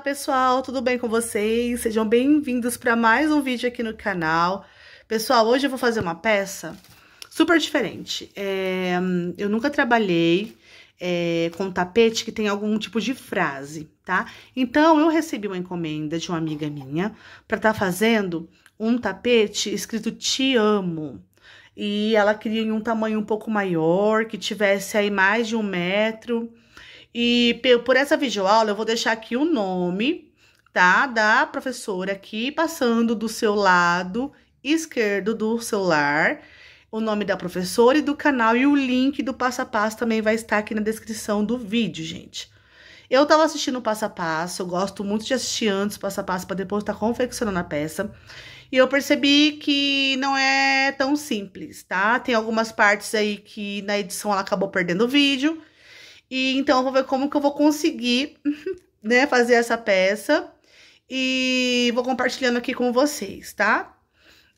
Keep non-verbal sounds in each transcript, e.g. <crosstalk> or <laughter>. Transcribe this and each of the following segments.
Olá pessoal, tudo bem com vocês? Sejam bem-vindos para mais um vídeo aqui no canal. Pessoal, hoje eu vou fazer uma peça super diferente. É, eu nunca trabalhei é, com tapete que tem algum tipo de frase, tá? Então, eu recebi uma encomenda de uma amiga minha para estar tá fazendo um tapete escrito Te Amo e ela queria em um tamanho um pouco maior, que tivesse aí mais de um metro. E por essa videoaula, eu vou deixar aqui o nome, tá? Da professora aqui, passando do seu lado esquerdo do celular, o nome da professora e do canal e o link do passo a passo também vai estar aqui na descrição do vídeo, gente. Eu tava assistindo o passo a passo, eu gosto muito de assistir antes o passo a passo para depois estar tá confeccionando a peça. E eu percebi que não é tão simples, tá? Tem algumas partes aí que na edição ela acabou perdendo o vídeo. E então eu vou ver como que eu vou conseguir, <laughs> né, fazer essa peça. E vou compartilhando aqui com vocês, tá?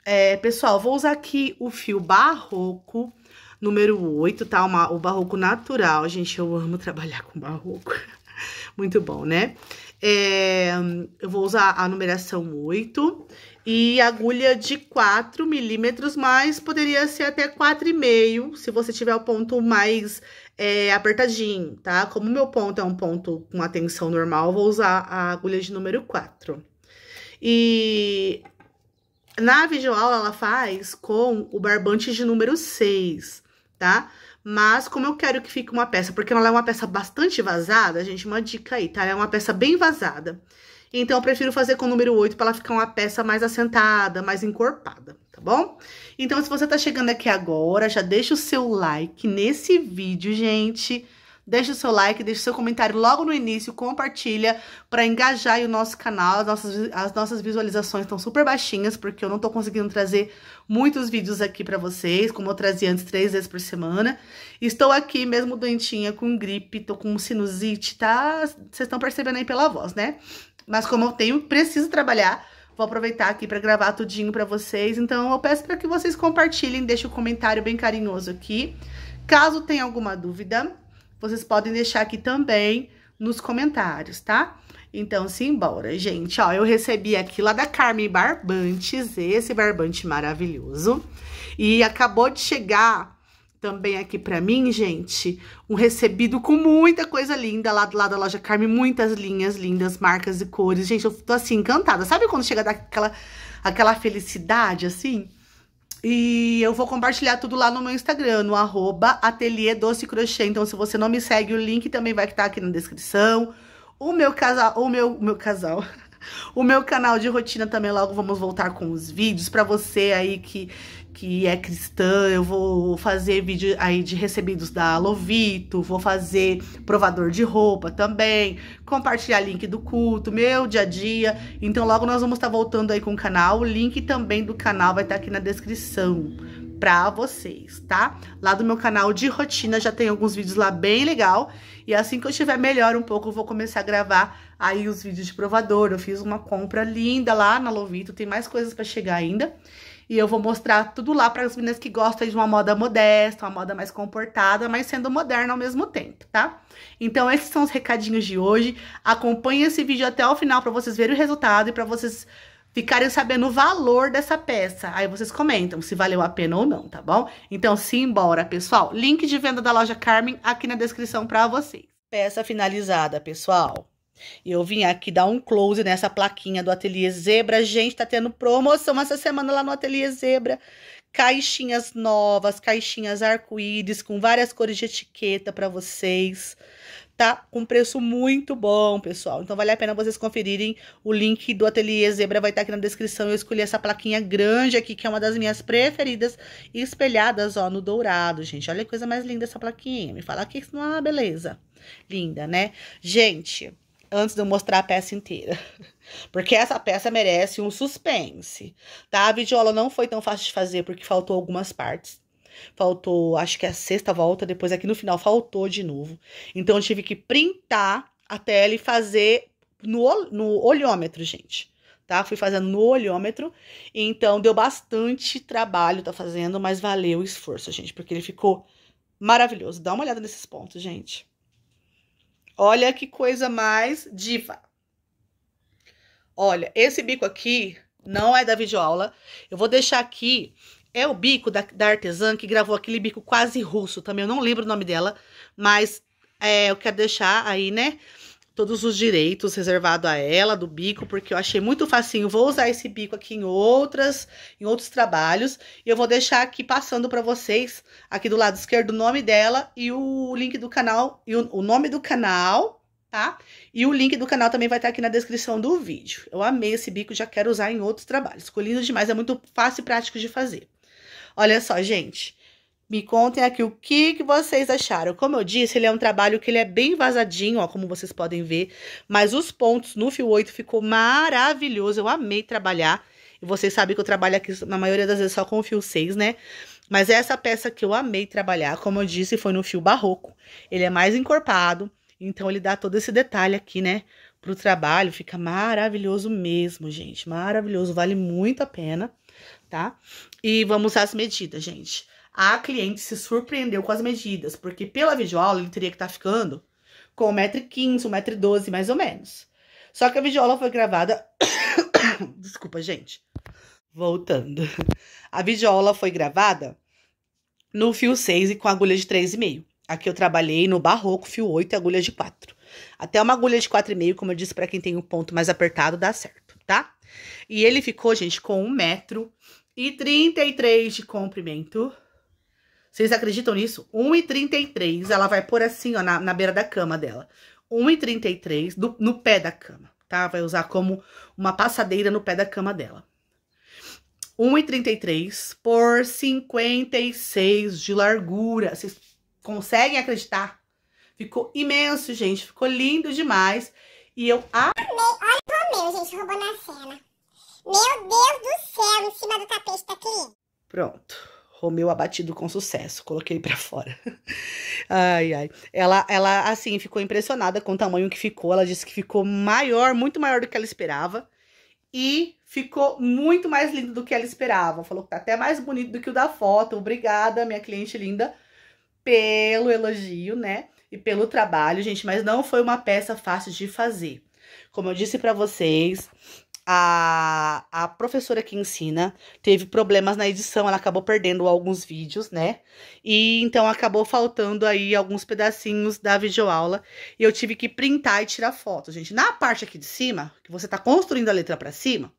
É, pessoal, vou usar aqui o fio barroco número 8, tá? Uma, o barroco natural. Gente, eu amo trabalhar com barroco. <laughs> Muito bom, né? É, eu vou usar a numeração 8 e agulha de 4 milímetros, mas poderia ser até 4,5 se você tiver o ponto mais é, apertadinho, tá? Como meu ponto é um ponto com a tensão normal, vou usar a agulha de número 4. E na videoaula ela faz com o barbante de número 6, tá? Mas como eu quero que fique uma peça, porque ela é uma peça bastante vazada, gente, uma dica aí, tá? Ela é uma peça bem vazada. Então, eu prefiro fazer com o número 8 para ela ficar uma peça mais assentada, mais encorpada, tá bom? Então, se você tá chegando aqui agora, já deixa o seu like nesse vídeo, gente. Deixa o seu like, deixa o seu comentário logo no início, compartilha para engajar o nosso canal. As nossas, as nossas visualizações estão super baixinhas, porque eu não tô conseguindo trazer muitos vídeos aqui para vocês, como eu trazia antes, três vezes por semana. Estou aqui mesmo doentinha, com gripe, tô com sinusite, tá? Vocês estão percebendo aí pela voz, né? Mas como eu tenho, preciso trabalhar, vou aproveitar aqui para gravar tudinho para vocês. Então eu peço para que vocês compartilhem, deixem um comentário bem carinhoso aqui. Caso tenha alguma dúvida, vocês podem deixar aqui também nos comentários, tá? Então, simbora, gente. Ó, eu recebi aqui lá da Carmen Barbantes, esse barbante maravilhoso. E acabou de chegar também aqui para mim, gente, um recebido com muita coisa linda lá do lado da loja Carme, muitas linhas lindas, marcas e cores. Gente, eu tô assim encantada. Sabe quando chega daquela aquela felicidade assim? E eu vou compartilhar tudo lá no meu Instagram, no arroba ateliê doce crochê. Então, se você não me segue, o link também vai estar aqui na descrição. O meu casal, o meu, meu casal, <laughs> o meu canal de rotina também logo vamos voltar com os vídeos para você aí que que é cristã, eu vou fazer vídeo aí de recebidos da Lovito, vou fazer provador de roupa também, compartilhar link do culto, meu dia a dia. Então logo nós vamos estar tá voltando aí com o canal. O link também do canal vai estar tá aqui na descrição pra vocês, tá? Lá do meu canal de rotina já tem alguns vídeos lá bem legal. E assim que eu estiver melhor um pouco, eu vou começar a gravar aí os vídeos de provador. Eu fiz uma compra linda lá na Lovito, tem mais coisas pra chegar ainda. E eu vou mostrar tudo lá para as meninas que gostam de uma moda modesta, uma moda mais comportada, mas sendo moderna ao mesmo tempo, tá? Então, esses são os recadinhos de hoje. Acompanhe esse vídeo até o final para vocês verem o resultado e para vocês ficarem sabendo o valor dessa peça. Aí vocês comentam se valeu a pena ou não, tá bom? Então, simbora, pessoal. Link de venda da loja Carmen aqui na descrição para vocês. Peça finalizada, pessoal. Eu vim aqui dar um close nessa plaquinha do Ateliê Zebra. Gente, tá tendo promoção essa semana lá no Ateliê Zebra. Caixinhas novas, caixinhas arco-íris com várias cores de etiqueta para vocês. Tá com preço muito bom, pessoal. Então vale a pena vocês conferirem. O link do Ateliê Zebra vai estar tá aqui na descrição. Eu escolhi essa plaquinha grande aqui, que é uma das minhas preferidas, espelhadas, ó, no dourado, gente. Olha que coisa mais linda essa plaquinha. Me fala aqui que isso não é ah, uma beleza. Linda, né? Gente, antes de eu mostrar a peça inteira. <laughs> Porque essa peça merece um suspense, tá? A videoaula não foi tão fácil de fazer porque faltou algumas partes. Faltou, acho que a sexta volta, depois aqui no final faltou de novo. Então eu tive que printar a tela e fazer no, no olhômetro, gente. Tá? Fui fazendo no olhômetro, então deu bastante trabalho, tá fazendo, mas valeu o esforço, gente, porque ele ficou maravilhoso. Dá uma olhada nesses pontos, gente. Olha que coisa mais diva. Olha, esse bico aqui não é da videoaula. Eu vou deixar aqui, é o bico da, da artesã que gravou aquele bico quase russo também. Eu não lembro o nome dela, mas é, eu quero deixar aí, né? todos os direitos reservados a ela do bico, porque eu achei muito facinho. Vou usar esse bico aqui em outras, em outros trabalhos, e eu vou deixar aqui passando para vocês aqui do lado esquerdo o nome dela e o link do canal e o, o nome do canal, tá? E o link do canal também vai estar aqui na descrição do vídeo. Eu amei esse bico, já quero usar em outros trabalhos. Ficou lindo demais, é muito fácil e prático de fazer. Olha só, gente, me contem aqui o que, que vocês acharam. Como eu disse, ele é um trabalho que ele é bem vazadinho, ó, como vocês podem ver. Mas os pontos no fio 8 ficou maravilhoso. Eu amei trabalhar. E vocês sabem que eu trabalho aqui, na maioria das vezes, só com o fio 6, né? Mas é essa peça que eu amei trabalhar, como eu disse, foi no fio barroco. Ele é mais encorpado, então ele dá todo esse detalhe aqui, né? Pro trabalho, fica maravilhoso mesmo, gente. Maravilhoso, vale muito a pena, tá? E vamos às medidas, gente a cliente se surpreendeu com as medidas, porque pela videoaula ele teria que estar tá ficando com 1,15m, 1,12m mais ou menos. Só que a videoaula foi gravada. <coughs> Desculpa, gente. Voltando. A videoaula foi gravada no fio 6 e com agulha de 3,5. Aqui eu trabalhei no barroco, fio 8 e agulha de 4. Até uma agulha de 4,5, como eu disse, para quem tem um ponto mais apertado, dá certo, tá? E ele ficou, gente, com 133 metro e de comprimento vocês acreditam nisso? 1,33. Ela vai pôr assim, ó, na, na beira da cama dela. 1,33 no pé da cama, tá? Vai usar como uma passadeira no pé da cama dela. 1,33 por 56 de largura. Vocês conseguem acreditar? Ficou imenso, gente. Ficou lindo demais. E eu amei. Olha o meu, gente, roubou na cena. Meu Deus do céu, em cima do tapete da tá cliente. Pronto. Romeu abatido com sucesso. Coloquei para fora. <laughs> ai, ai. Ela, ela, assim, ficou impressionada com o tamanho que ficou. Ela disse que ficou maior, muito maior do que ela esperava. E ficou muito mais lindo do que ela esperava. Falou que tá até mais bonito do que o da foto. Obrigada, minha cliente linda, pelo elogio, né? E pelo trabalho, gente. Mas não foi uma peça fácil de fazer. Como eu disse para vocês, a, a professora que ensina teve problemas na edição, ela acabou perdendo alguns vídeos, né? E então acabou faltando aí alguns pedacinhos da videoaula e eu tive que printar e tirar foto, gente. Na parte aqui de cima, que você tá construindo a letra para cima,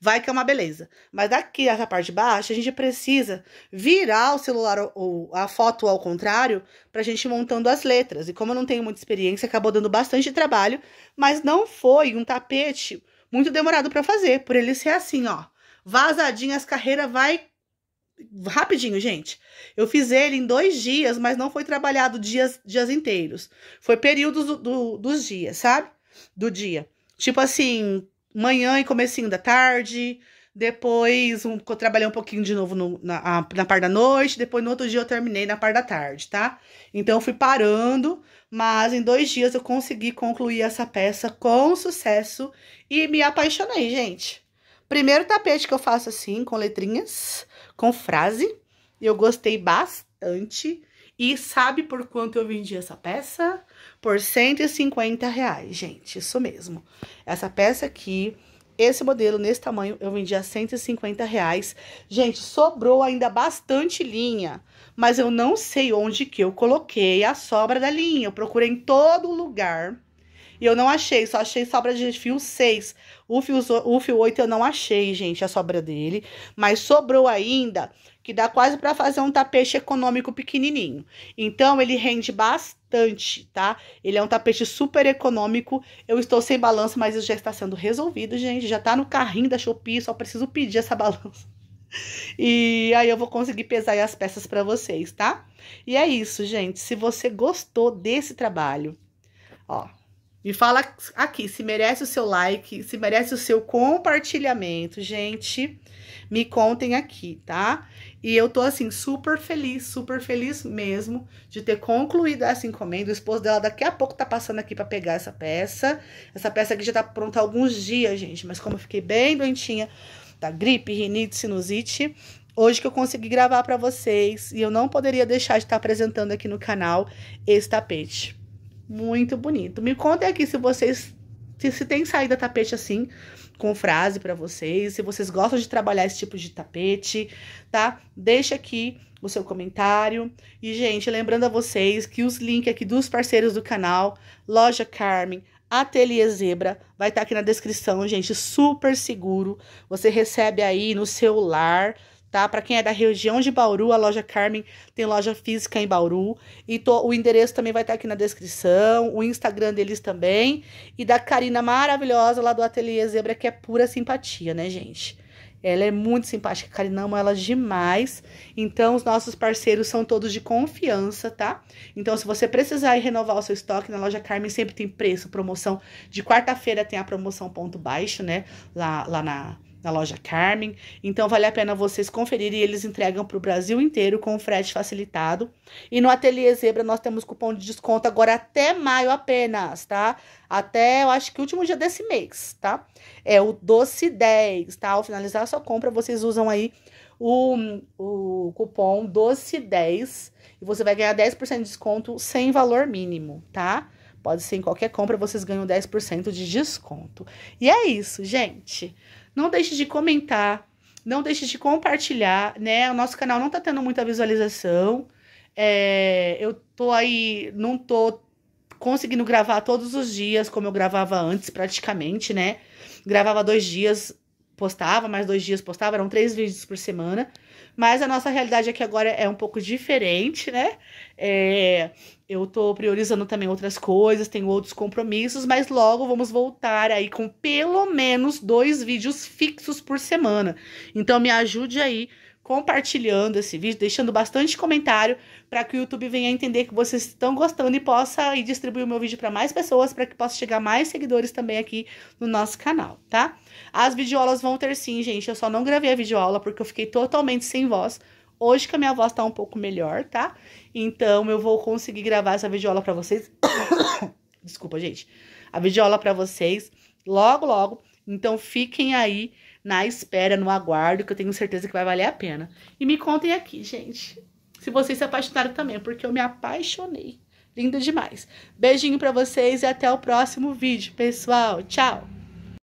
vai que é uma beleza. Mas daqui, essa parte de baixo, a gente precisa virar o celular ou a foto ao contrário pra gente montando as letras. E como eu não tenho muita experiência, acabou dando bastante trabalho, mas não foi um tapete muito demorado para fazer, por ele ser assim, ó. Vazadinho, as carreiras vai rapidinho, gente. Eu fiz ele em dois dias, mas não foi trabalhado dias, dias inteiros. Foi períodos do, do, dos dias, sabe? Do dia. Tipo assim, manhã e comecinho da tarde, depois um, eu trabalhei um pouquinho de novo no, na, na parte da noite. Depois, no outro dia, eu terminei na parte da tarde, tá? Então, eu fui parando, mas em dois dias eu consegui concluir essa peça com sucesso e me apaixonei, gente. Primeiro tapete que eu faço assim, com letrinhas, com frase. Eu gostei bastante. E sabe por quanto eu vendi essa peça? Por 150 reais, gente. Isso mesmo. Essa peça aqui esse modelo, nesse tamanho, eu vendi a 150 reais. Gente, sobrou ainda bastante linha, mas eu não sei onde que eu coloquei a sobra da linha. Eu procurei em todo lugar e eu não achei, só achei sobra de fio 6. O fio, o fio 8 eu não achei, gente, a sobra dele. Mas sobrou ainda que dá quase para fazer um tapete econômico pequenininho. Então ele rende bastante, tá? Ele é um tapete super econômico. Eu estou sem balanço, mas isso já está sendo resolvido, gente. Já está no carrinho da Shopee, só preciso pedir essa <laughs> balança. E aí eu vou conseguir pesar as peças para vocês, tá? E é isso, gente. Se você gostou desse trabalho, ó, me fala aqui se merece o seu like, se merece o seu compartilhamento, gente. Me contem aqui, tá? E eu tô assim super feliz, super feliz mesmo de ter concluído essa encomenda. O esposo dela daqui a pouco tá passando aqui para pegar essa peça. Essa peça aqui já tá pronta há alguns dias, gente, mas como eu fiquei bem doentinha da gripe, rinite, sinusite, hoje que eu consegui gravar para vocês e eu não poderia deixar de estar tá apresentando aqui no canal esse tapete muito bonito. Me contem aqui se vocês se, se tem saída tapete assim com frase para vocês, se vocês gostam de trabalhar esse tipo de tapete, tá? Deixa aqui o seu comentário. E gente, lembrando a vocês que os links aqui dos parceiros do canal, Loja Carmen, Ateliê Zebra, vai estar tá aqui na descrição, gente, super seguro. Você recebe aí no celular. lar tá? Para quem é da região de Bauru, a loja Carmen tem loja física em Bauru. E tô, o endereço também vai estar tá aqui na descrição, o Instagram deles também. E da Karina maravilhosa lá do Ateliê Zebra, que é pura simpatia, né, gente? Ela é muito simpática, a Karina ama ela demais. Então, os nossos parceiros são todos de confiança, tá? Então, se você precisar renovar o seu estoque, na loja Carmen sempre tem preço, promoção. De quarta-feira tem a promoção ponto baixo, né? Lá, lá na na loja Carmen. Então vale a pena vocês conferirem. Eles entregam para o Brasil inteiro com frete facilitado. E no Ateliê Zebra nós temos cupom de desconto agora até maio apenas, tá? Até eu acho que o último dia desse mês, tá? É o Doce 10, tá? Ao finalizar a sua compra, vocês usam aí o, o cupom Doce 10 e você vai ganhar 10% de desconto sem valor mínimo, tá? Pode ser em qualquer compra, vocês ganham 10% de desconto. E é isso, gente. Não deixe de comentar, não deixe de compartilhar, né? O nosso canal não tá tendo muita visualização. É, eu tô aí, não tô conseguindo gravar todos os dias, como eu gravava antes, praticamente, né? Gravava dois dias postava, mais dois dias postava, eram três vídeos por semana. Mas a nossa realidade aqui agora é um pouco diferente, né? É, eu tô priorizando também outras coisas, tenho outros compromissos, mas logo vamos voltar aí com pelo menos dois vídeos fixos por semana. Então me ajude aí compartilhando esse vídeo, deixando bastante comentário para que o YouTube venha entender que vocês estão gostando e possa e distribuir o meu vídeo para mais pessoas, para que possa chegar mais seguidores também aqui no nosso canal, tá? As videoaulas vão ter sim, gente. Eu só não gravei a videoaula porque eu fiquei totalmente sem voz. Hoje que a minha voz tá um pouco melhor, tá? Então eu vou conseguir gravar essa videoaula para vocês. <coughs> Desculpa, gente. A videoaula para vocês logo logo. Então fiquem aí na espera, no aguardo, que eu tenho certeza que vai valer a pena. E me contem aqui, gente, se vocês se apaixonaram também, porque eu me apaixonei. Lindo demais. Beijinho para vocês e até o próximo vídeo, pessoal. Tchau.